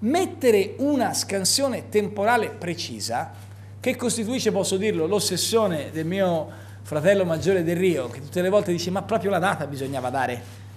mettere una scansione temporale precisa, che costituisce, posso dirlo, l'ossessione del mio fratello maggiore del Rio, che tutte le volte dice ma proprio la data bisognava dare